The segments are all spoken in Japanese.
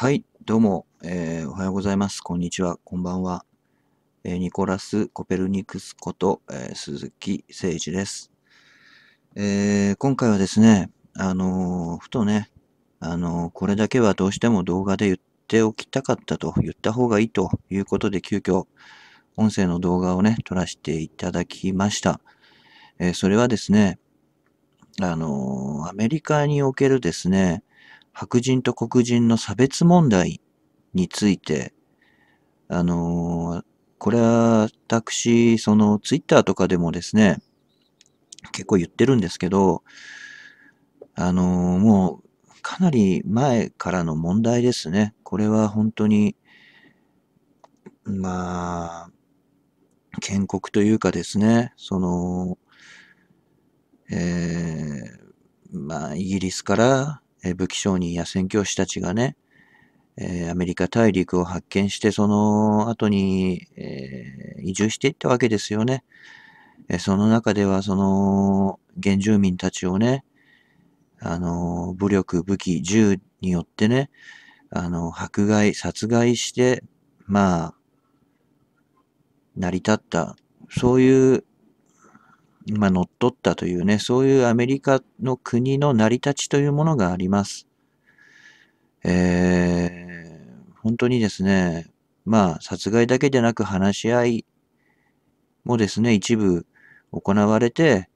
はい、どうも、えー、おはようございます。こんにちは、こんばんは。えー、ニコラス・コペルニクスこと、えー、鈴木誠司です、え今回はですね、あのふとね、あのこれだけはどうしても動画で言っておきたかったと、言った方がいいということで、急遽、音声の動画をね、撮らせていただきました。えそれはですね、あのアメリカにおけるですね、白人と黒人の差別問題について、あのー、これは私、そのツイッターとかでもですね、結構言ってるんですけど、あのー、もうかなり前からの問題ですね。これは本当に、まあ、建国というかですね、その、えー、まあ、イギリスからえー、武器商人や宣教師たちがね、えー、アメリカ大陸を発見して、その後に、えー、移住していったわけですよね。えその中では、その、原住民たちをね、あの、武力、武器、銃によってね、あの、迫害、殺害して、まあ、成り立った、そういうまあ、乗っ取ったというね、そういうアメリカの国の成り立ちというものがあります。えー、本当にですね、まあ、殺害だけでなく話し合いもですね、一部行われて、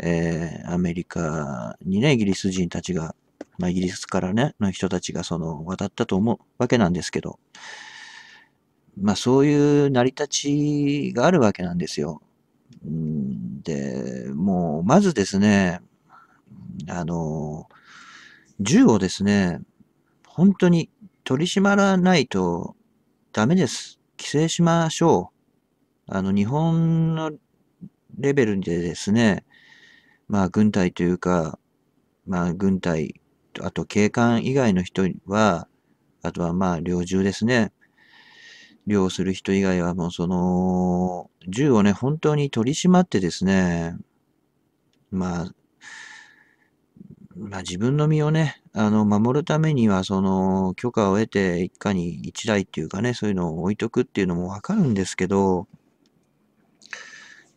えー、アメリカにね、イギリス人たちが、まあ、イギリスからね、の人たちがその、渡ったと思うわけなんですけど、まあ、そういう成り立ちがあるわけなんですよ。うんで、もう、まずですね、あの、銃をですね、本当に取り締まらないとダメです。規制しましょう。あの、日本のレベルでですね、まあ、軍隊というか、まあ、軍隊、あと警官以外の人は、あとはまあ、猟銃ですね。利用する人以外はもうその、銃をね、本当に取り締まってですね、まあ、まあ、自分の身をね、あの、守るためには、その、許可を得て、一家に一台っていうかね、そういうのを置いとくっていうのもわかるんですけど、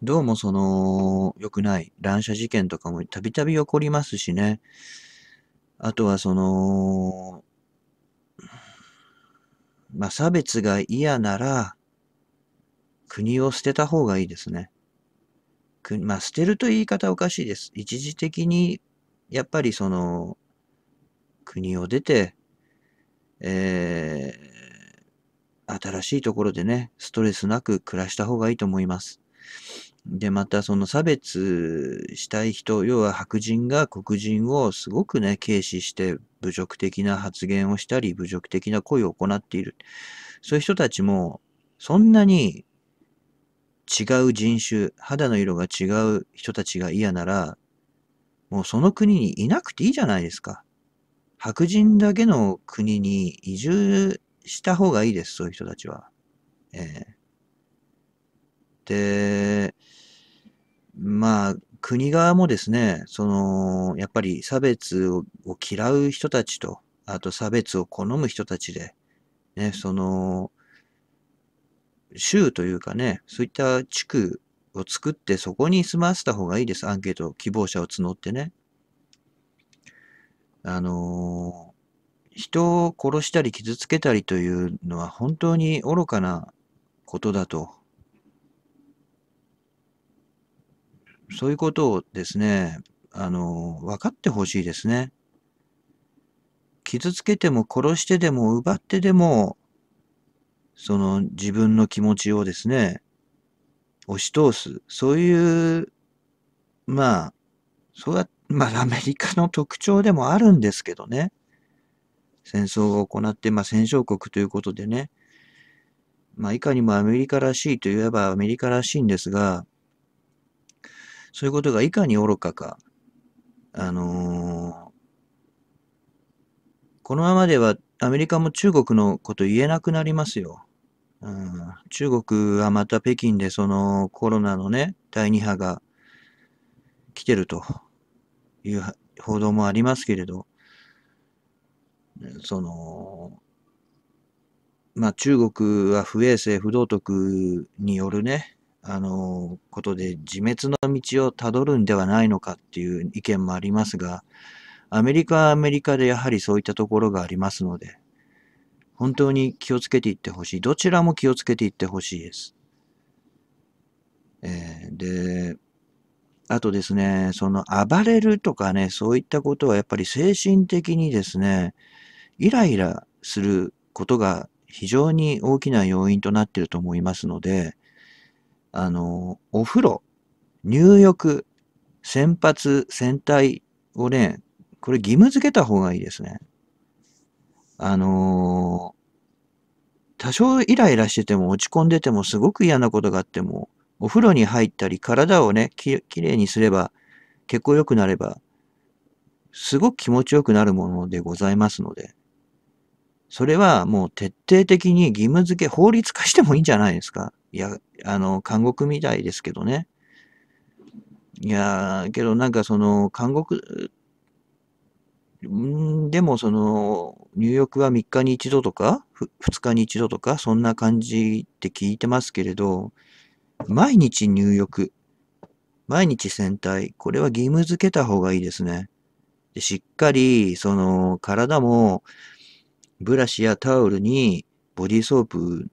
どうもその、良くない。乱射事件とかもたびたび起こりますしね。あとはその、まあ、差別が嫌なら、国を捨てた方がいいですね。くまあ、捨てると言い方おかしいです。一時的に、やっぱりその、国を出て、えー、新しいところでね、ストレスなく暮らした方がいいと思います。で、またその差別したい人、要は白人が黒人をすごくね、軽視して侮辱的な発言をしたり、侮辱的な行為を行っている。そういう人たちも、そんなに違う人種、肌の色が違う人たちが嫌なら、もうその国にいなくていいじゃないですか。白人だけの国に移住した方がいいです、そういう人たちは。えーで、まあ、国側もですね、その、やっぱり差別を嫌う人たちと、あと差別を好む人たちで、ね、その、州というかね、そういった地区を作ってそこに住ませた方がいいです。アンケート、希望者を募ってね。あの人を殺したり傷つけたりというのは本当に愚かなことだとそういうことをですね、あの、分かってほしいですね。傷つけても殺してでも奪ってでも、その自分の気持ちをですね、押し通す。そういう、まあ、そうや、まあアメリカの特徴でもあるんですけどね。戦争を行って、まあ戦勝国ということでね。まあいかにもアメリカらしいといえばアメリカらしいんですが、そういうことがいかに愚かか、あのー、このままではアメリカも中国のこと言えなくなりますよ。うん、中国はまた北京でそのコロナのね、第2波が来てるという報道もありますけれど、その、まあ、中国は不衛生、不道徳によるね、あのことで自滅の道をたどるんではないのかっていう意見もありますが、アメリカはアメリカでやはりそういったところがありますので、本当に気をつけていってほしい。どちらも気をつけていってほしいです。えー、で、あとですね、その暴れるとかね、そういったことはやっぱり精神的にですね、イライラすることが非常に大きな要因となっていると思いますので、あの、お風呂、入浴、洗髪、洗体をね、これ義務付けた方がいいですね。あの多少イライラしてても落ち込んでてもすごく嫌なことがあっても、お風呂に入ったり体をね、ききれいにすれば、結構良くなれば、すごく気持ちよくなるものでございますので、それはもう徹底的に義務付け、法律化してもいいんじゃないですか。いや、あの、監獄みたいですけどね。いやけどなんかその、監獄、んでもその、入浴は3日に一度とか、2日に一度とか、そんな感じって聞いてますけれど、毎日入浴、毎日洗体、これは義務付けた方がいいですね。でしっかり、その、体も、ブラシやタオルにボディーソープ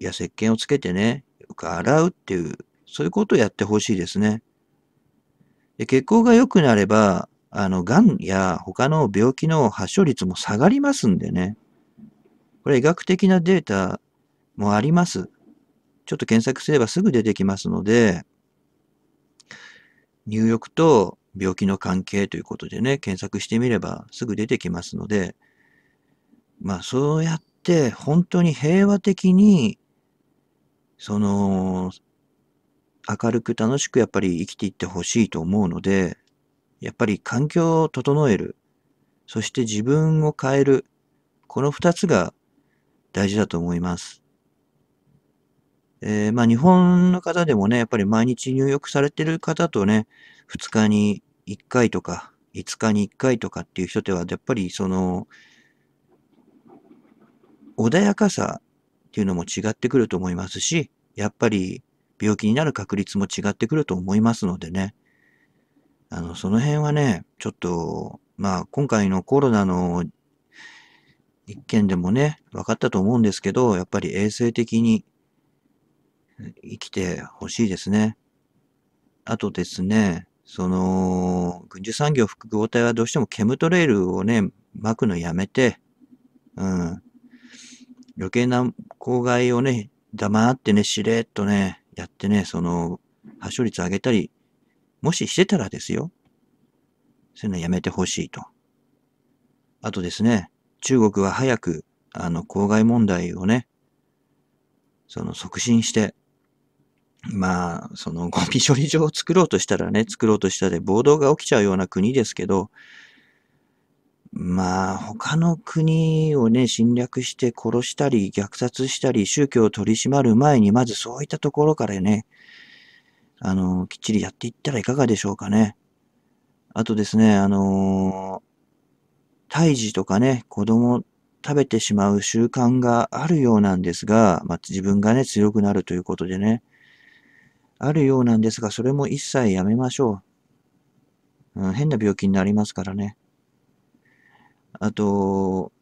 や石鹸をつけてね、よく洗うっていう、そういうことをやってほしいですね。で血行が良くなれば、あの、癌や他の病気の発症率も下がりますんでね。これ医学的なデータもあります。ちょっと検索すればすぐ出てきますので、入浴と病気の関係ということでね、検索してみればすぐ出てきますので、まあそうやって本当に平和的に、その、明るく楽しくやっぱり生きていってほしいと思うので、やっぱり環境を整える、そして自分を変える、この二つが大事だと思います。えー、まあ日本の方でもね、やっぱり毎日入浴されてる方とね、2日に1回とか、5日に1回とかっていう人では、やっぱりその、穏やかさっていうのも違ってくると思いますし、やっぱり病気になる確率も違ってくると思いますのでね。あの、その辺はね、ちょっと、まあ、今回のコロナの一件でもね、分かったと思うんですけど、やっぱり衛生的に生きてほしいですね。あとですね、その、軍需産業複合体はどうしてもケムトレイルをね、巻くのやめて、うん、余計な公害をね、黙ってね、しれっとね、やってね、その、発症率上げたり、もししてたらですよ。そういうのやめてほしいと。あとですね、中国は早く、あの、公害問題をね、その、促進して、まあ、その、ゴミ処理場を作ろうとしたらね、作ろうとしたで暴動が起きちゃうような国ですけど、まあ、他の国をね、侵略して殺したり、虐殺したり、宗教を取り締まる前に、まずそういったところからね、あの、きっちりやっていったらいかがでしょうかね。あとですね、あの胎児とかね、子供食べてしまう習慣があるようなんですが、まあ、自分がね、強くなるということでね、あるようなんですが、それも一切やめましょう。うん、変な病気になりますからね。あと、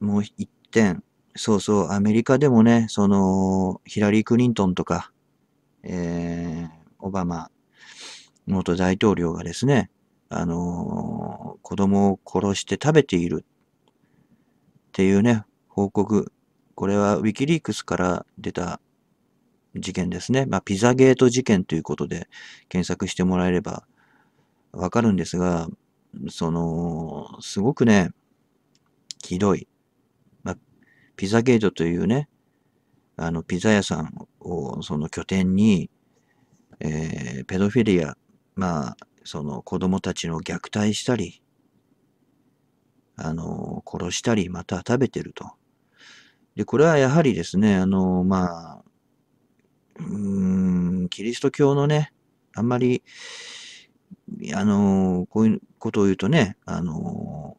もう一点。そうそう、アメリカでもね、その、ヒラリー・クリントンとか、えー、オバマ元大統領がですね、あのー、子供を殺して食べているっていうね、報告。これはウィキリークスから出た事件ですね。まあ、ピザゲート事件ということで検索してもらえればわかるんですが、その、すごくね、ひどい。まあ、ピザゲートというね、あの、ピザ屋さんをその拠点に、えー、ペドフィリア、まあ、その子供たちの虐待したり、あの、殺したり、また食べてると。で、これはやはりですね、あの、まあ、うーん、キリスト教のね、あんまり、あの、こういうことを言うとね、あの、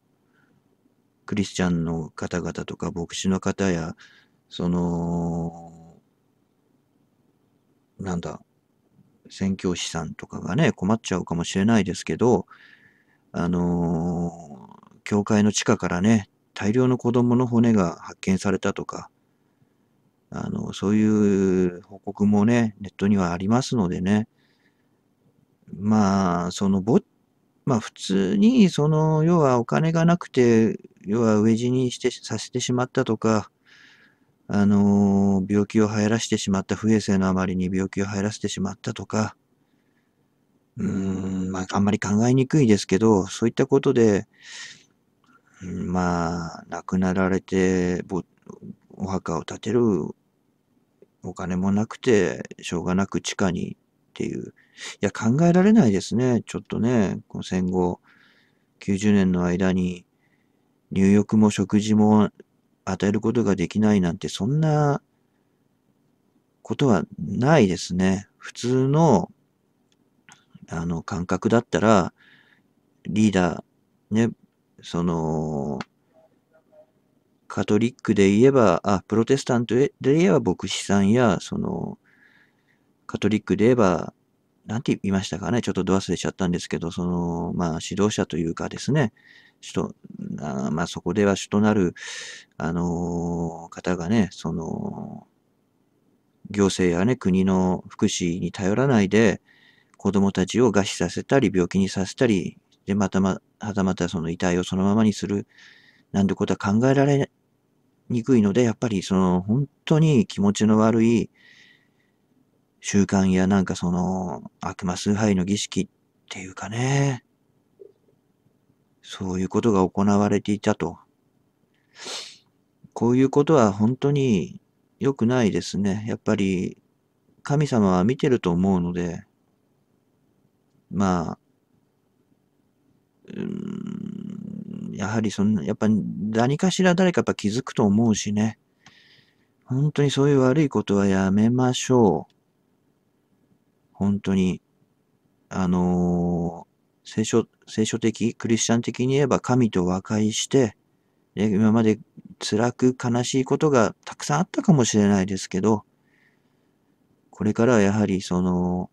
クリスチャンの方々とか牧師の方や、その、なんだ、宣教師さんとかがね、困っちゃうかもしれないですけど、あのー、教会の地下からね、大量の子供の骨が発見されたとか、あの、そういう報告もね、ネットにはありますのでね、まあ、そのまあ普通に、その、要はお金がなくて、要は飢え死にしてさせてしまったとか、あの、病気を流行らせてしまった、不衛生のあまりに病気を流行らせてしまったとか、うん、まああんまり考えにくいですけど、そういったことで、まあ、亡くなられて、お墓を建てるお金もなくて、しょうがなく地下にっていう、いや、考えられないですね。ちょっとね、この戦後、90年の間に、入浴も食事も与えることができないなんて、そんなことはないですね。普通の、あの、感覚だったら、リーダー、ね、その、カトリックで言えば、あ、プロテスタントで言えば牧師さんや、その、カトリックで言えばなんて言いましたかね、ちょっとど忘れしちゃったんですけど、その、まあ、指導者というかですね、首都、あまあ、そこでは主となる、あのー、方がね、その、行政やね、国の福祉に頼らないで、子供たちを餓死させたり、病気にさせたり、で、またま、はたまたその遺体をそのままにする、なんてことは考えられにくいので、やっぱりその、本当に気持ちの悪い、習慣やなんかその悪魔崇拝の儀式っていうかね、そういうことが行われていたと。こういうことは本当に良くないですね。やっぱり神様は見てると思うので、まあ、うん、やはりそんな、やっぱ何かしら誰かやっぱ気づくと思うしね。本当にそういう悪いことはやめましょう。本当に、あのー、聖書、聖書的、クリスチャン的に言えば神と和解して、で今まで辛く悲しいことがたくさんあったかもしれないですけど、これからはやはりその、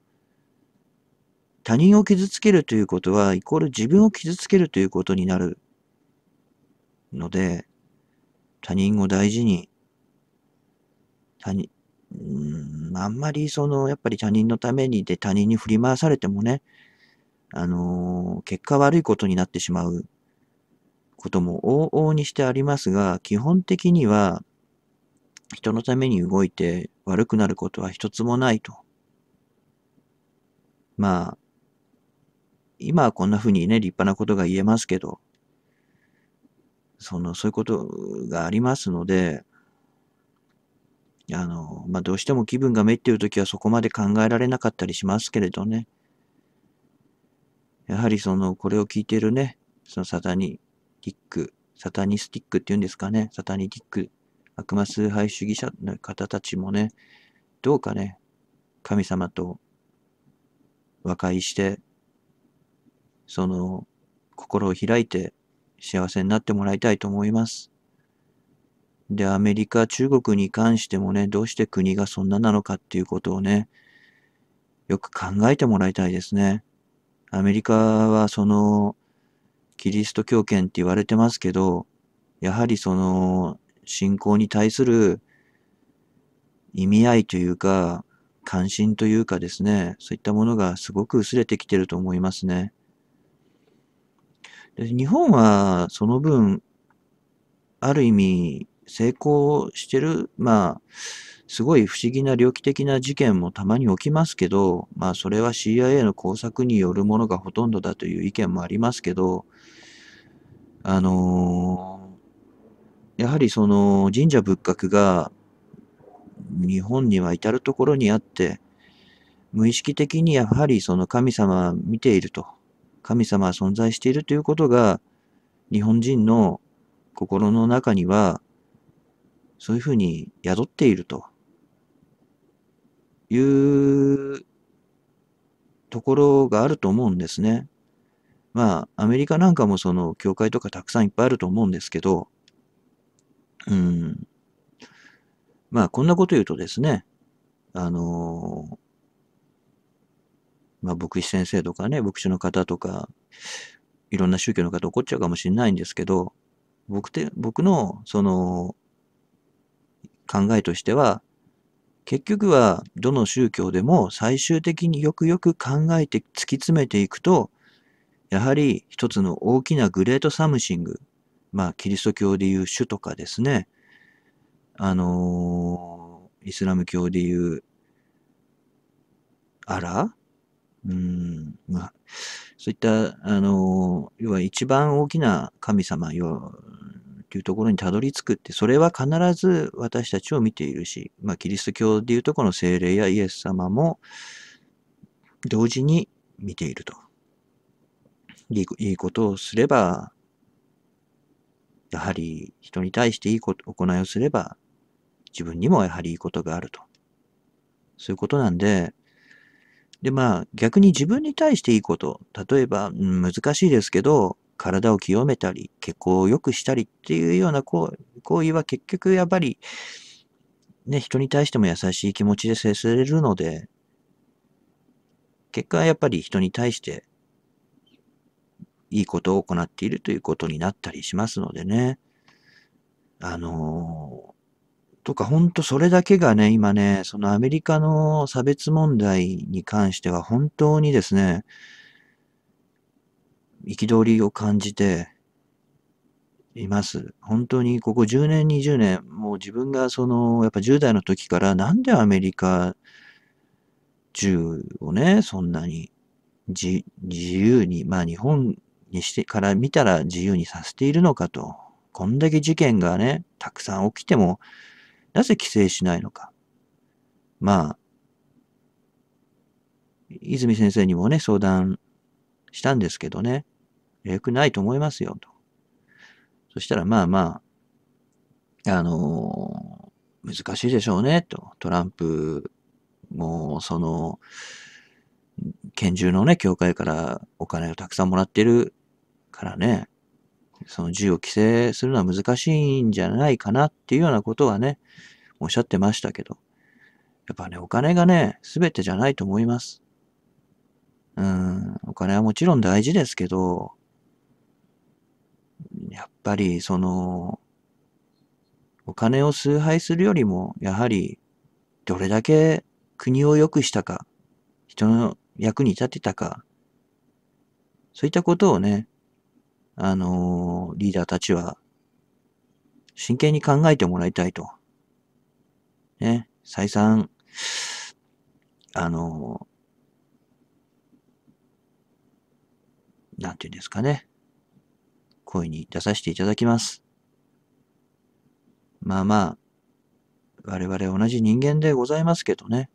他人を傷つけるということは、イコール自分を傷つけるということになるので、他人を大事に、他人うん、あんまりその、やっぱり他人のためにで他人に振り回されてもね、あのー、結果悪いことになってしまうことも往々にしてありますが、基本的には人のために動いて悪くなることは一つもないと。まあ、今はこんな風にね、立派なことが言えますけど、その、そういうことがありますので、あの、まあ、どうしても気分がめっている時はそこまで考えられなかったりしますけれどね。やはりその、これを聞いてるね、そのサタニティック、サタニスティックっていうんですかね、サタニティック、悪魔崇拝主義者の方たちもね、どうかね、神様と和解して、その、心を開いて幸せになってもらいたいと思います。で、アメリカ、中国に関してもね、どうして国がそんななのかっていうことをね、よく考えてもらいたいですね。アメリカはその、キリスト教圏って言われてますけど、やはりその、信仰に対する意味合いというか、関心というかですね、そういったものがすごく薄れてきてると思いますね。で日本はその分、ある意味、成功してる、まあ、すごい不思議な猟奇的な事件もたまに起きますけど、まあそれは CIA の工作によるものがほとんどだという意見もありますけど、あのー、やはりその神社仏閣が日本には至るところにあって、無意識的にやはりその神様は見ていると、神様は存在しているということが、日本人の心の中にはそういうふうに宿っているというところがあると思うんですね。まあ、アメリカなんかもその、教会とかたくさんいっぱいあると思うんですけど、うん。まあ、こんなこと言うとですね、あのまあ、牧師先生とかね、牧師の方とか、いろんな宗教の方怒っちゃうかもしれないんですけど、僕て僕の、その、考えとしては、結局はどの宗教でも最終的によくよく考えて突き詰めていくと、やはり一つの大きなグレートサムシング、まあ、キリスト教でいう主とかですね、あのー、イスラム教でいうアラうん、まあ、そういった、あのー、要は一番大きな神様、要はっていうところにたどり着くって、それは必ず私たちを見ているし、まあ、キリスト教でいうとこの精霊やイエス様も同時に見ていると。いいことをすれば、やはり人に対していいこと行いをすれば、自分にもやはりいいことがあると。そういうことなんで、で、まあ、逆に自分に対していいこと、例えば、うん、難しいですけど、体を清めたり、血行を良くしたりっていうような行為は結局やっぱり、ね、人に対しても優しい気持ちで接せれるので、結果はやっぱり人に対していいことを行っているということになったりしますのでね。あのー、とか本当それだけがね、今ね、そのアメリカの差別問題に関しては本当にですね、憤りを感じています。本当にここ10年、20年、もう自分がその、やっぱ10代の時からなんでアメリカ中をね、そんなに自由に、まあ日本にしてから見たら自由にさせているのかと。こんだけ事件がね、たくさん起きても、なぜ規制しないのか。まあ、泉先生にもね、相談したんですけどね。良くないと思いますよ、と。そしたら、まあまあ、あのー、難しいでしょうね、と。トランプも、その、拳銃のね、教会からお金をたくさんもらってるからね、その銃を規制するのは難しいんじゃないかなっていうようなことはね、おっしゃってましたけど、やっぱね、お金がね、すべてじゃないと思います。うん、お金はもちろん大事ですけど、やっぱりその、お金を崇拝するよりも、やはり、どれだけ国を良くしたか、人の役に立てたか、そういったことをね、あのリーダーたちは、真剣に考えてもらいたいと。ね、再三、あのなんていうんですかね。声に出させていただきます。まあまあ、我々同じ人間でございますけどね。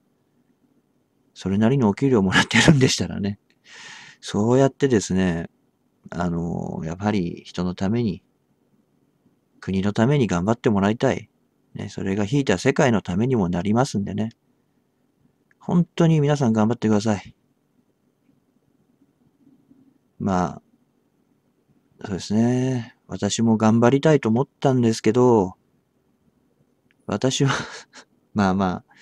それなりのお給料もらってるんでしたらね。そうやってですね、あの、やはり人のために、国のために頑張ってもらいたい。ね、それが引いた世界のためにもなりますんでね。本当に皆さん頑張ってください。まあ、そうですね。私も頑張りたいと思ったんですけど、私は まあまあ、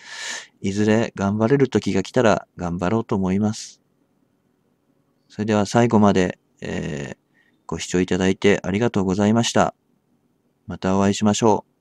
いずれ頑張れる時が来たら頑張ろうと思います。それでは最後まで、えー、ご視聴いただいてありがとうございました。またお会いしましょう。